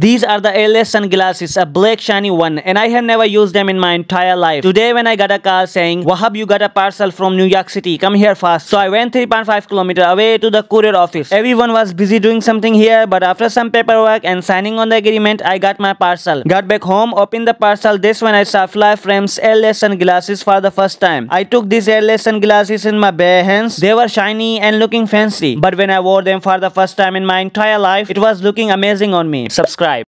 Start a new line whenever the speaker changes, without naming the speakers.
These are the LS sunglasses, a black shiny one and I have never used them in my entire life. Today when I got a call saying, Wahab you got a parcel from New York City, come here fast. So I went 3.5 km away to the courier office. Everyone was busy doing something here but after some paperwork and signing on the agreement, I got my parcel. Got back home, opened the parcel, this when I saw Fly Frames LS sunglasses for the first time. I took these LS sunglasses in my bare hands. They were shiny and looking fancy but when I wore them for the first time in my entire life, it was looking amazing on me. Subscribe